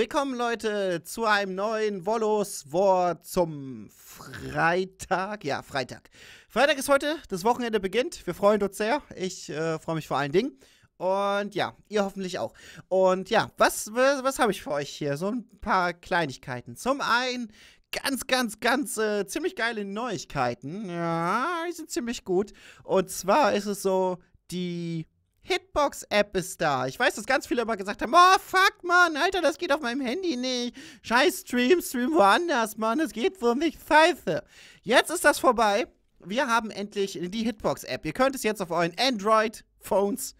Willkommen Leute zu einem neuen Wollos Wort zum Freitag. Ja, Freitag. Freitag ist heute, das Wochenende beginnt. Wir freuen uns sehr. Ich äh, freue mich vor allen Dingen. Und ja, ihr hoffentlich auch. Und ja, was, was, was habe ich für euch hier? So ein paar Kleinigkeiten. Zum einen ganz, ganz, ganz äh, ziemlich geile Neuigkeiten. Ja, die sind ziemlich gut. Und zwar ist es so, die Hitbox-App ist da. Ich weiß, dass ganz viele immer gesagt haben, oh, fuck, Mann, Alter, das geht auf meinem Handy nicht. Scheiß Stream, stream woanders, Mann, es geht so nicht. Scheiße. Jetzt ist das vorbei. Wir haben endlich die Hitbox-App. Ihr könnt es jetzt auf euren Android-Phones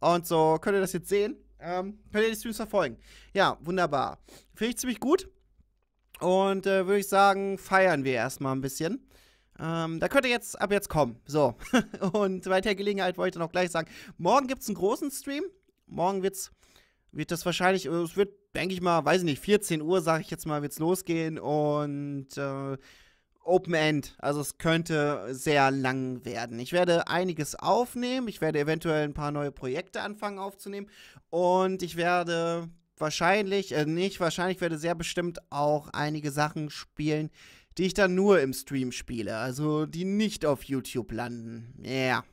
und so, könnt ihr das jetzt sehen. Ähm, könnt ihr die Streams verfolgen. Ja, wunderbar. Finde ich ziemlich gut. Und äh, würde ich sagen, feiern wir erstmal ein bisschen. Ähm, da könnt ihr jetzt ab jetzt kommen. So. und bei der Gelegenheit wollte ich noch gleich sagen: Morgen gibt es einen großen Stream. Morgen wird's, wird das wahrscheinlich, äh, es wird, denke ich mal, weiß ich nicht, 14 Uhr, sage ich jetzt mal, wird es losgehen. Und äh, Open End. Also es könnte sehr lang werden. Ich werde einiges aufnehmen. Ich werde eventuell ein paar neue Projekte anfangen aufzunehmen. Und ich werde wahrscheinlich, äh, nicht wahrscheinlich, werde sehr bestimmt auch einige Sachen spielen, die ich dann nur im Stream spiele, also die nicht auf YouTube landen. Ja, yeah.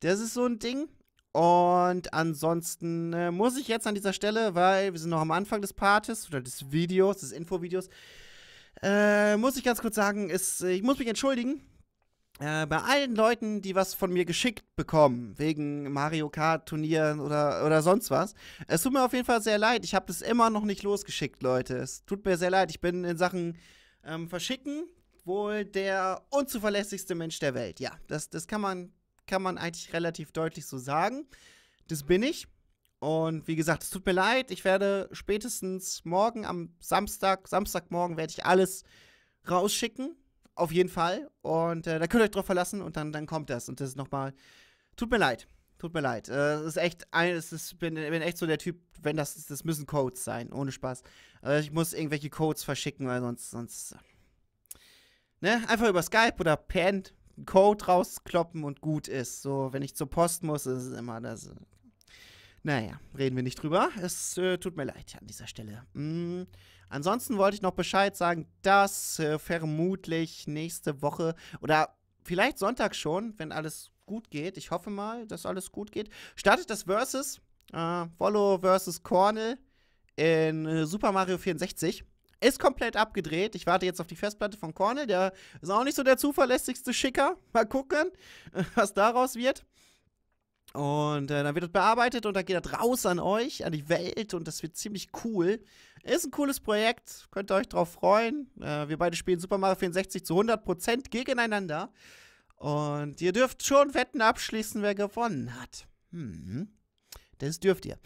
das ist so ein Ding. Und ansonsten äh, muss ich jetzt an dieser Stelle, weil wir sind noch am Anfang des Partes oder des Videos, des Infovideos, äh, muss ich ganz kurz sagen, ist, äh, ich muss mich entschuldigen äh, bei allen Leuten, die was von mir geschickt bekommen, wegen Mario Kart Turnieren oder, oder sonst was. Es tut mir auf jeden Fall sehr leid. Ich habe das immer noch nicht losgeschickt, Leute. Es tut mir sehr leid. Ich bin in Sachen ähm, verschicken. Wohl der unzuverlässigste Mensch der Welt. Ja, das, das kann, man, kann man eigentlich relativ deutlich so sagen. Das bin ich. Und wie gesagt, es tut mir leid. Ich werde spätestens morgen am Samstag, Samstagmorgen werde ich alles rausschicken. Auf jeden Fall. Und äh, da könnt ihr euch drauf verlassen und dann, dann kommt das. Und das ist nochmal. Tut mir leid. Tut mir leid. Äh, ist echt, ein, bin, bin echt so der Typ, wenn das, das müssen Codes sein, ohne Spaß. Äh, ich muss irgendwelche Codes verschicken, weil sonst, sonst, ne, einfach über Skype oder per einen Code rauskloppen und gut ist. So, wenn ich zur Post muss, ist es immer das. Naja, reden wir nicht drüber. Es äh, tut mir leid an dieser Stelle. Mm. Ansonsten wollte ich noch Bescheid sagen, dass äh, vermutlich nächste Woche oder vielleicht Sonntag schon, wenn alles gut geht. Ich hoffe mal, dass alles gut geht. Startet das Versus, äh, Wollo versus Cornell in äh, Super Mario 64. Ist komplett abgedreht. Ich warte jetzt auf die Festplatte von Cornel. Der ist auch nicht so der zuverlässigste Schicker. Mal gucken, was daraus wird. Und äh, dann wird das bearbeitet und dann geht das raus an euch, an die Welt und das wird ziemlich cool. Ist ein cooles Projekt, könnt ihr euch drauf freuen. Äh, wir beide spielen Super Mario 64 zu 100% gegeneinander. Und ihr dürft schon Wetten abschließen, wer gewonnen hat. Hm. Das dürft ihr.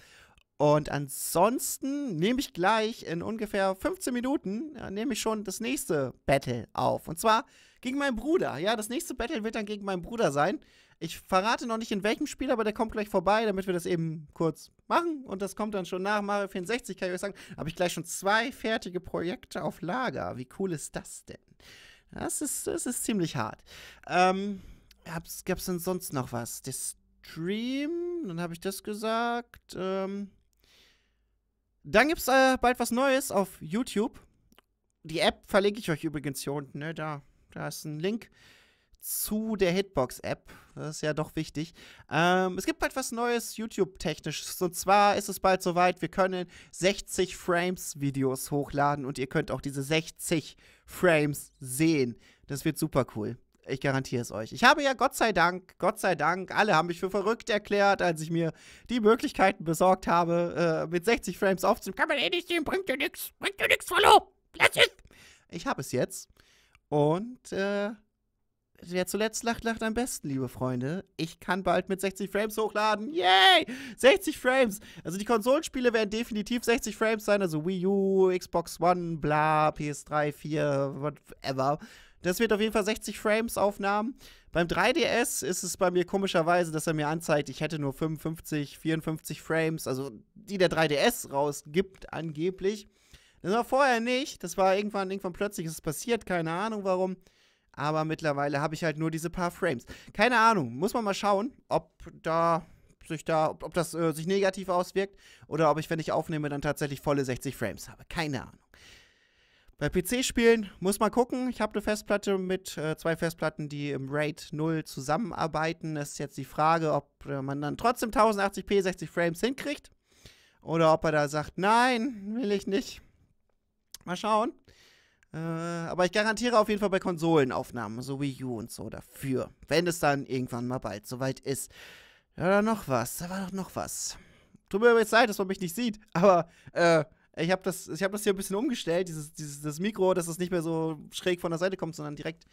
Und ansonsten nehme ich gleich in ungefähr 15 Minuten, ja, äh, nehme ich schon das nächste Battle auf. Und zwar gegen meinen Bruder. Ja, das nächste Battle wird dann gegen meinen Bruder sein. Ich verrate noch nicht in welchem Spiel, aber der kommt gleich vorbei, damit wir das eben kurz machen. Und das kommt dann schon nach Mario 64, kann ich euch sagen. Habe ich gleich schon zwei fertige Projekte auf Lager. Wie cool ist das denn? Das ist, das ist ziemlich hart. Ähm, gab's, gab's denn sonst noch was? Der Stream, dann habe ich das gesagt. Ähm, dann gibt's äh, bald was Neues auf YouTube. Die App verlinke ich euch übrigens hier unten, ne? Da, da ist ein Link zu der Hitbox-App. Das ist ja doch wichtig. Ähm, es gibt bald was Neues youtube technisch Und zwar ist es bald soweit, wir können 60 Frames-Videos hochladen und ihr könnt auch diese 60 Frames sehen. Das wird super cool. Ich garantiere es euch. Ich habe ja Gott sei Dank, Gott sei Dank, alle haben mich für verrückt erklärt, als ich mir die Möglichkeiten besorgt habe, äh, mit 60 Frames aufzunehmen. Kann man eh nicht sehen, bringt dir nichts, bringt dir nichts, hallo, lass es. Ich habe es jetzt. Und äh, Wer zuletzt lacht, lacht am besten, liebe Freunde. Ich kann bald mit 60 Frames hochladen. Yay! 60 Frames! Also die Konsolenspiele werden definitiv 60 Frames sein. Also Wii U, Xbox One, bla, PS3, 4, whatever. Das wird auf jeden Fall 60 Frames Aufnahmen. Beim 3DS ist es bei mir komischerweise, dass er mir anzeigt, ich hätte nur 55, 54 Frames, also die der 3DS rausgibt angeblich. Das war vorher nicht. Das war irgendwann, irgendwann plötzlich ist es passiert. Keine Ahnung warum aber mittlerweile habe ich halt nur diese paar Frames. Keine Ahnung, muss man mal schauen, ob da sich da, ob, ob das äh, sich negativ auswirkt oder ob ich, wenn ich aufnehme, dann tatsächlich volle 60 Frames habe. Keine Ahnung. Bei PC-Spielen muss man gucken. Ich habe eine Festplatte mit äh, zwei Festplatten, die im RAID 0 zusammenarbeiten. Es ist jetzt die Frage, ob äh, man dann trotzdem 1080p 60 Frames hinkriegt oder ob er da sagt, nein, will ich nicht. Mal schauen. Äh, aber ich garantiere auf jeden Fall bei Konsolenaufnahmen, so wie You und so dafür. Wenn es dann irgendwann mal bald soweit ist. Ja, da noch was. Da war doch noch was. Tut mir jetzt leid, dass man mich nicht sieht, aber äh, ich habe das, hab das hier ein bisschen umgestellt, dieses, dieses das Mikro, dass es nicht mehr so schräg von der Seite kommt, sondern direkt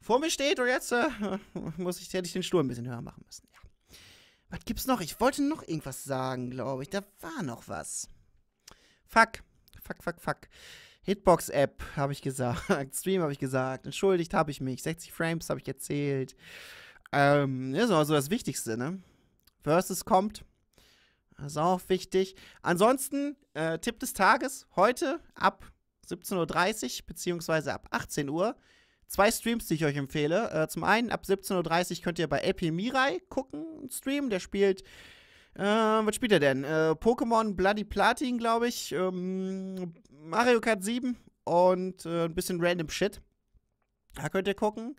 vor mir steht. Und jetzt äh, muss ich, hätte ich den Stuhl ein bisschen höher machen müssen. Ja. Was gibt's noch? Ich wollte noch irgendwas sagen, glaube ich. Da war noch was. Fuck. Fuck, fuck, fuck. Hitbox-App, habe ich gesagt. Stream, habe ich gesagt. Entschuldigt habe ich mich. 60 Frames habe ich erzählt. Ähm, das ist also das Wichtigste, ne? Versus kommt. Das ist auch wichtig. Ansonsten, äh, Tipp des Tages, heute ab 17.30 Uhr, beziehungsweise ab 18 Uhr, zwei Streams, die ich euch empfehle. Äh, zum einen, ab 17.30 Uhr könnt ihr bei LP Mirai gucken, einen Stream, der spielt äh, was spielt er denn? Äh, Pokémon Bloody Platin, glaube ich. Ähm, Mario Kart 7 und äh, ein bisschen random Shit. Da könnt ihr gucken.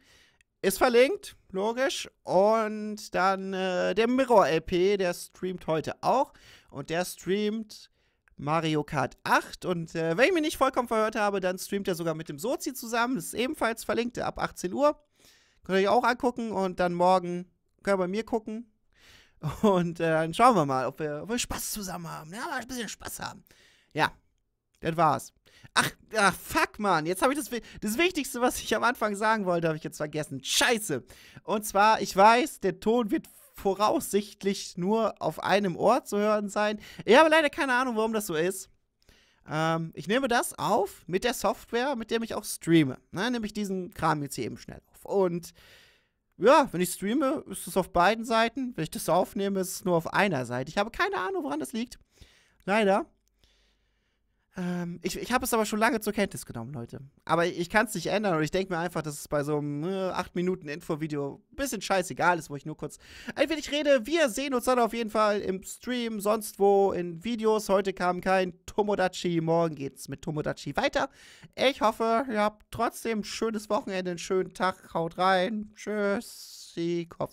Ist verlinkt, logisch. Und dann äh, der Mirror LP, der streamt heute auch. Und der streamt Mario Kart 8. Und äh, wenn ich mich nicht vollkommen verhört habe, dann streamt er sogar mit dem Sozi zusammen. Das ist ebenfalls verlinkt ab 18 Uhr. Könnt ihr euch auch angucken. Und dann morgen könnt ihr bei mir gucken. Und äh, dann schauen wir mal, ob wir, ob wir Spaß zusammen haben. Ja, mal ein bisschen Spaß haben. Ja, das war's. Ach, ach fuck, Mann. Jetzt habe ich das, das Wichtigste, was ich am Anfang sagen wollte, habe ich jetzt vergessen. Scheiße. Und zwar, ich weiß, der Ton wird voraussichtlich nur auf einem Ohr zu hören sein. Ich habe leider keine Ahnung, warum das so ist. Ähm, ich nehme das auf mit der Software, mit der ich auch streame. Ne, nehme ich diesen Kram jetzt hier eben schnell auf. Und ja, wenn ich streame, ist es auf beiden Seiten. Wenn ich das aufnehme, ist es nur auf einer Seite. Ich habe keine Ahnung, woran das liegt. Leider. Ähm, ich ich habe es aber schon lange zur Kenntnis genommen, Leute. Aber ich kann es nicht ändern und ich denke mir einfach, dass es bei so einem 8-Minuten-Info-Video äh, ein bisschen scheißegal ist, wo ich nur kurz ein wenig rede. Wir sehen uns dann auf jeden Fall im Stream, sonst wo, in Videos. Heute kam kein Tomodachi, morgen geht es mit Tomodachi weiter. Ich hoffe, ihr habt trotzdem ein schönes Wochenende, einen schönen Tag. Haut rein. Tschüss. Kopf.